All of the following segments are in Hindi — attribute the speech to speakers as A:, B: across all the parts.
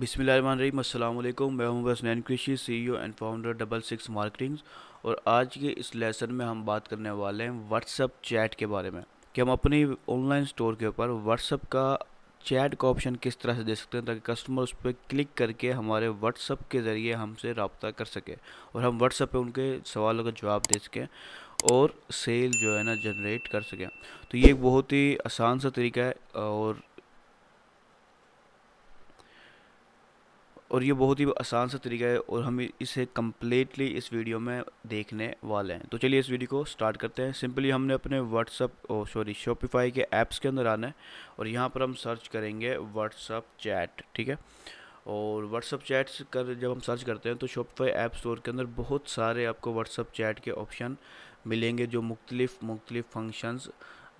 A: बिसमीम अल्लाम मैं हूं हसनैन कृषि CEO and founder double six marketing और आज के इस लेसन में हम बात करने वाले हैं व्हाट्सअप चैट के बारे में कि हम अपनी ऑनलाइन स्टोर के ऊपर व्हाट्सअप का चैट का ऑप्शन किस तरह से दे सकते हैं ताकि कस्टमर उस पर क्लिक करके हमारे व्हाट्सअप के ज़रिए हमसे रबता कर सके और हम व्हाट्सअप पर उनके सवालों का जवाब दे सकें और सेल जो है ना जनरेट कर सकें तो ये एक बहुत ही आसान सा तरीका है और और ये बहुत ही आसान सा तरीका है और हम इसे कम्प्लीटली इस वीडियो में देखने वाले हैं तो चलिए इस वीडियो को स्टार्ट करते हैं सिंपली हमने अपने व्हाट्सअप सॉरी शॉपिफाई के ऐप्स के अंदर आना है और यहाँ पर हम सर्च करेंगे व्हाट्सअप चैट ठीक है और व्हाट्सअप चैट्स कर जब हम सर्च करते हैं तो शॉपिफाई ऐप स्टोर के अंदर बहुत सारे आपको व्हाट्सअप चैट के ऑप्शन मिलेंगे जो मुख्तलिफ़ मुख्तलिफ़ फंक्शंस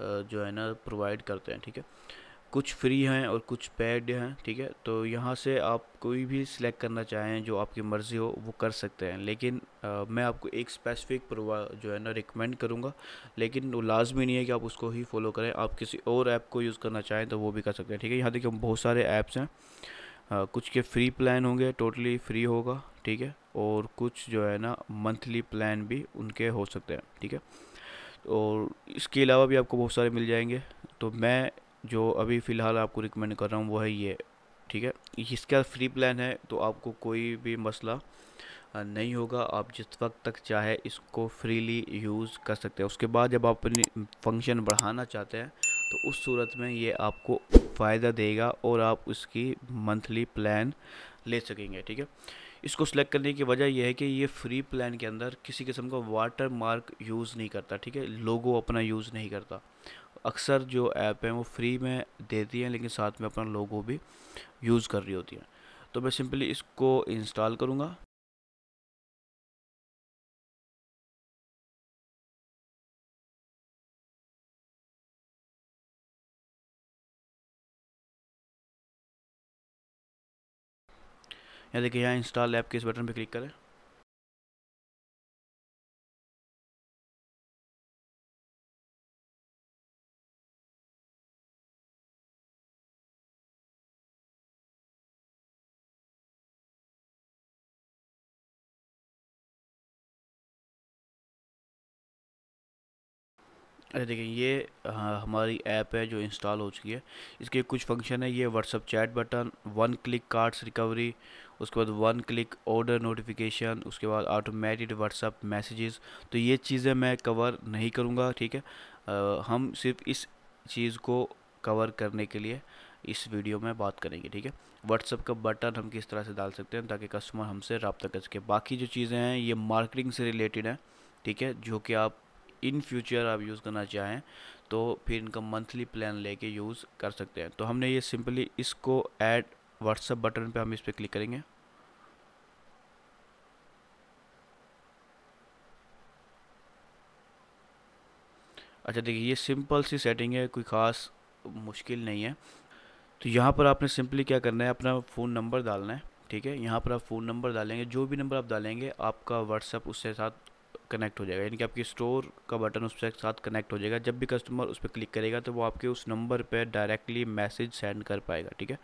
A: जो है ना प्रोवाइड करते हैं ठीक है कुछ फ्री हैं और कुछ पेड हैं ठीक है तो यहाँ से आप कोई भी सिलेक्ट करना चाहें जो आपकी मर्ज़ी हो वो कर सकते हैं लेकिन आ, मैं आपको एक स्पेसिफिक प्रोवा जो है ना रिकमेंड करूँगा लेकिन वो लाजमी नहीं है कि आप उसको ही फॉलो करें आप किसी और ऐप को यूज़ करना चाहें तो वो भी कर सकते हैं ठीक है यहाँ देखिए बहुत सारे ऐप्स हैं आ, कुछ के फ्री प्लान होंगे टोटली फ्री होगा ठीक है और कुछ जो है ना मंथली प्लान भी उनके हो सकते हैं ठीक है और इसके अलावा भी आपको बहुत सारे मिल जाएंगे तो मैं जो अभी फ़िलहाल आपको रिकमेंड कर रहा हूँ वो है ये ठीक है इसका फ्री प्लान है तो आपको कोई भी मसला नहीं होगा आप जिस वक्त तक चाहे इसको फ्रीली यूज़ कर सकते हैं उसके बाद जब आप अपनी फंक्शन बढ़ाना चाहते हैं तो उस सूरत में ये आपको फ़ायदा देगा और आप उसकी मंथली प्लान ले सकेंगे ठीक है इसको सिलेक्ट करने की वजह यह है कि ये फ्री प्लान के अंदर किसी किस्म का वाटर मार्क यूज़ नहीं करता ठीक है लोगो अपना यूज़ नहीं करता अक्सर जो ऐप हैं वो फ्री में देती हैं लेकिन साथ में अपना लोगो भी यूज़ कर रही होती हैं तो मैं सिंपली इसको इंस्टॉल करूँगा या देखिए यहाँ इंस्टॉल ऐप के इस बटन पर क्लिक करें अरे देखिए ये हमारी ऐप है जो इंस्टॉल हो चुकी है इसके कुछ फंक्शन है ये WhatsApp chat button one click carts recovery उसके बाद वन क्लिक ऑर्डर नोटिफिकेशन उसके बाद ऑटोमेटिक व्हाट्सअप मैसेजेस तो ये चीज़ें मैं कवर नहीं करूँगा ठीक है आ, हम सिर्फ इस चीज़ को कवर करने के लिए इस वीडियो में बात करेंगे ठीक है व्हाट्सअप का बटन हम किस तरह से डाल सकते हैं ताकि कस्टमर हमसे रबता कर सके बाकी जो चीज़ें हैं ये मार्केटिंग से रिलेटेड हैं ठीक है जो कि आप इन फ्यूचर आप यूज़ करना चाहें तो फिर इनका मंथली प्लान लेके यूज़ कर सकते हैं तो हमने ये सिंपली इसको ऐड व्हाट्सअप बटन पे हम इस पर क्लिक करेंगे अच्छा देखिए ये सिंपल सी सेटिंग है कोई ख़ास मुश्किल नहीं है तो यहाँ पर आपने सिंपली क्या करना है अपना फ़ोन नंबर डालना है ठीक है यहाँ पर आप फ़ोन नंबर डालेंगे जो भी नंबर आप डालेंगे आपका व्हाट्सअप उसके साथ कनेक्ट हो जाएगा यानी कि आपकी स्टोर का बटन उसके साथ कनेक्ट हो जाएगा जब भी कस्टमर उस पर क्लिक करेगा तो वो आपके उस नंबर पर डायरेक्टली मैसेज सेंड कर पाएगा ठीक है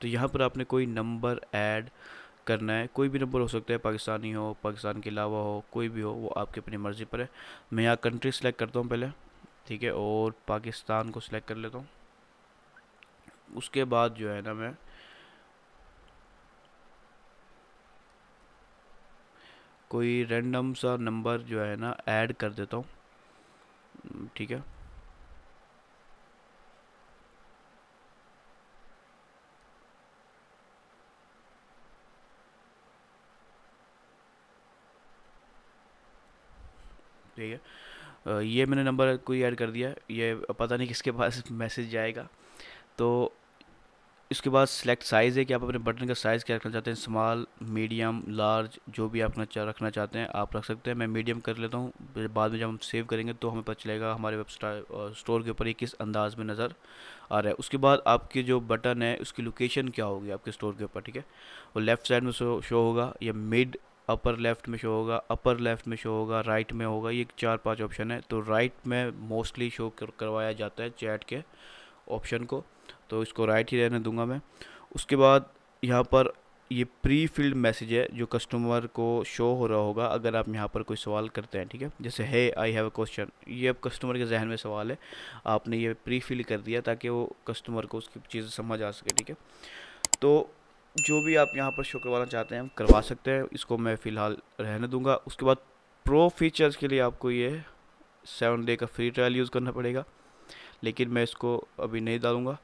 A: तो यहाँ पर आपने कोई नंबर ऐड करना है कोई भी नंबर हो सकता है पाकिस्तानी हो पाकिस्तान के अलावा हो कोई भी हो वो आपकी अपनी मर्ज़ी पर है मैं यहाँ कंट्री सेलेक्ट करता हूँ पहले ठीक है और पाकिस्तान को सिलेक्ट कर लेता हूँ उसके बाद जो है ना मैं कोई रैंडम सा नंबर जो है ना ऐड कर देता हूँ हम्म, ठीक है ठीक है ये मैंने नंबर कोई ऐड कर दिया ये पता नहीं किसके पास मैसेज जाएगा तो इसके बाद सिलेक्ट साइज़ है कि आप अपने बटन का साइज़ क्या रखना चाहते हैं स्मॉल मीडियम लार्ज जो भी आप रखना चाहते हैं आप रख सकते हैं मैं मीडियम कर लेता हूँ बाद में जब हम सेव करेंगे तो हमें पता चलेगा हमारे वेबसाइट स्टोर के ऊपर ये किस अंदाज़ में नज़र आ रहा है उसके बाद आपके जो बटन है उसकी लोकेशन क्या होगी आपके स्टोर के ऊपर ठीक है वो लेफ़्ट साइड में शो होगा या मिड अपर लेफ़्ट में शो होगा अपर लेफ़्ट में शो होगा राइट में होगा ये चार पांच ऑप्शन है तो राइट में मोस्टली शो करवाया जाता है चैट के ऑप्शन को तो इसको राइट ही रहने दूंगा मैं उसके बाद यहाँ पर ये प्री फिल्ड मैसेज है जो कस्टमर को शो हो रहा होगा अगर आप यहाँ पर कोई सवाल करते हैं ठीक है जैसे है आई हैव अ क्वेश्चन ये अब कस्टमर के जहन में सवाल है आपने ये प्री फिल कर दिया ताकि वो कस्टमर को उसकी चीज़ समझ आ सके ठीक है तो जो भी आप यहाँ पर शो करवाना चाहते हैं करवा सकते हैं इसको मैं फ़िलहाल रहने दूँगा उसके बाद प्रो फीचर्स के लिए आपको ये सेवन डे का फ्री ट्रायल यूज़ करना पड़ेगा लेकिन मैं इसको अभी नहीं डालूँगा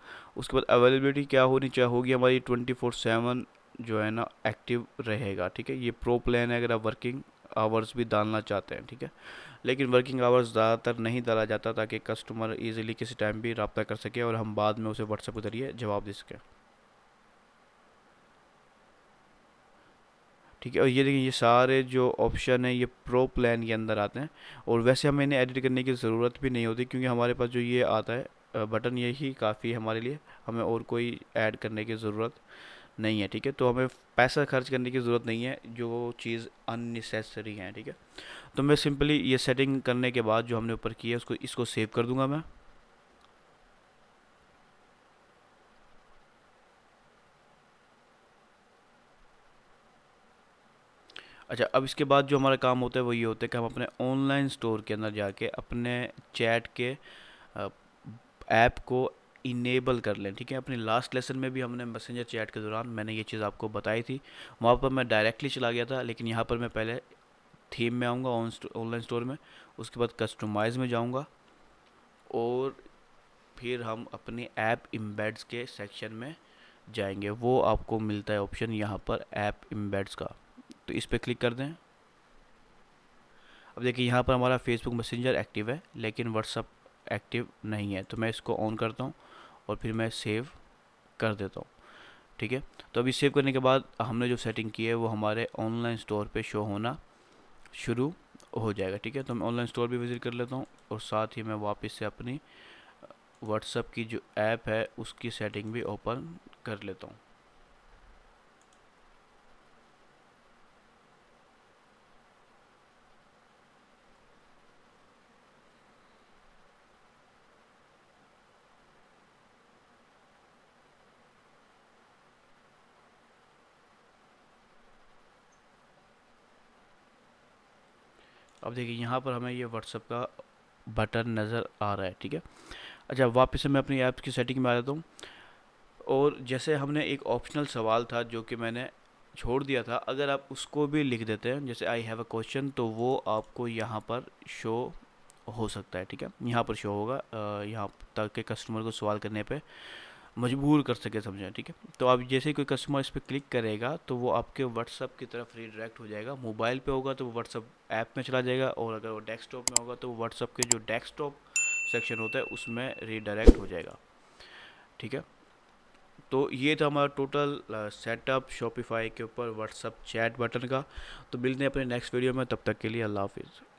A: उसके बाद अवेलेबिलिटी क्या होनी चाहिए होगी हमारी ट्वेंटी फोर सेवन जो है ना एक्टिव रहेगा ठीक है ये प्रो प्लान है अगर आप वर्किंग आवर्स भी डालना चाहते हैं ठीक है लेकिन वर्किंग आवर्स ज़्यादातर नहीं डाला जाता ताकि कस्टमर इजीली किसी टाइम भी रबता कर सके और हम बाद में उसे व्हाट्सएप के जरिए जवाब दे सकें ठीक है और ये देखिए ये सारे जो ऑप्शन हैं ये प्रो प्लान के अंदर आते हैं और वैसे हमें इन्हें एडिट करने की ज़रूरत भी नहीं होती क्योंकि हमारे पास जो ये आता है बटन यही काफ़ी है हमारे लिए हमें और कोई ऐड करने की ज़रूरत नहीं है ठीक है तो हमें पैसा खर्च करने की ज़रूरत नहीं है जो चीज़ अननेसेसरी है ठीक है तो मैं सिंपली ये सेटिंग करने के बाद जो हमने ऊपर किया है उसको इसको सेव कर दूंगा मैं अच्छा अब इसके बाद जो हमारा काम होता है वो ये होता है कि हम अपने ऑनलाइन स्टोर के अंदर जाके अपने चैट के ऐप को इनेबल कर लें ठीक है अपने लास्ट लेसन में भी हमने मैसेंजर चैट के दौरान मैंने ये चीज़ आपको बताई थी वहाँ पर मैं डायरेक्टली चला गया था लेकिन यहाँ पर मैं पहले थीम में आऊँगा ऑनलाइन स्टोर में उसके बाद कस्टमाइज़ में जाऊँगा और फिर हम अपने ऐप इम्बेड्स के सेक्शन में जाएंगे वो आपको मिलता है ऑप्शन यहाँ पर ऐप इम्बेड्स का तो इस पर क्लिक कर दें अब देखिए यहाँ पर हमारा फेसबुक मैसेंजर एक्टिव है लेकिन व्हाट्सअप एक्टिव नहीं है तो मैं इसको ऑन करता हूँ और फिर मैं सेव कर देता हूँ ठीक है तो अभी सेव करने के बाद हमने जो सेटिंग की है वो हमारे ऑनलाइन स्टोर पे शो होना शुरू हो जाएगा ठीक है तो मैं ऑनलाइन स्टोर भी विज़िट कर लेता हूँ और साथ ही मैं वापस से अपनी व्हाट्सअप की जो ऐप है उसकी सेटिंग भी ओपन कर लेता हूँ अब देखिए यहाँ पर हमें ये व्हाट्सअप का बटन नज़र आ रहा है ठीक है अच्छा वापस से मैं अपनी ऐप की सेटिंग में आ जाता हूँ और जैसे हमने एक ऑप्शनल सवाल था जो कि मैंने छोड़ दिया था अगर आप उसको भी लिख देते हैं जैसे आई हैव अ क्वेश्चन तो वो आपको यहाँ पर शो हो सकता है ठीक है यहाँ पर शो होगा यहाँ तक के कस्टमर को सवाल करने पे मजबूर कर सके समझें ठीक है तो आप जैसे कोई कस्टमर इस पर क्लिक करेगा तो वो आपके व्हाट्सअप की तरफ रीडायरेक्ट हो जाएगा मोबाइल पे होगा तो वो व्हाट्सअप ऐप में चला जाएगा और अगर वो डेस्कटॉप में होगा तो व्हाट्सअप के जो डेस्कटॉप सेक्शन होता है उसमें रीडायरेक्ट हो जाएगा ठीक है तो ये था हमारा टोटल सेटअप शॉपिफाई के ऊपर व्हाट्सअप चैट बटन का तो मिलते हैं अपने नेक्स्ट वीडियो में तब तक के लिए अल्लाह हाफिज़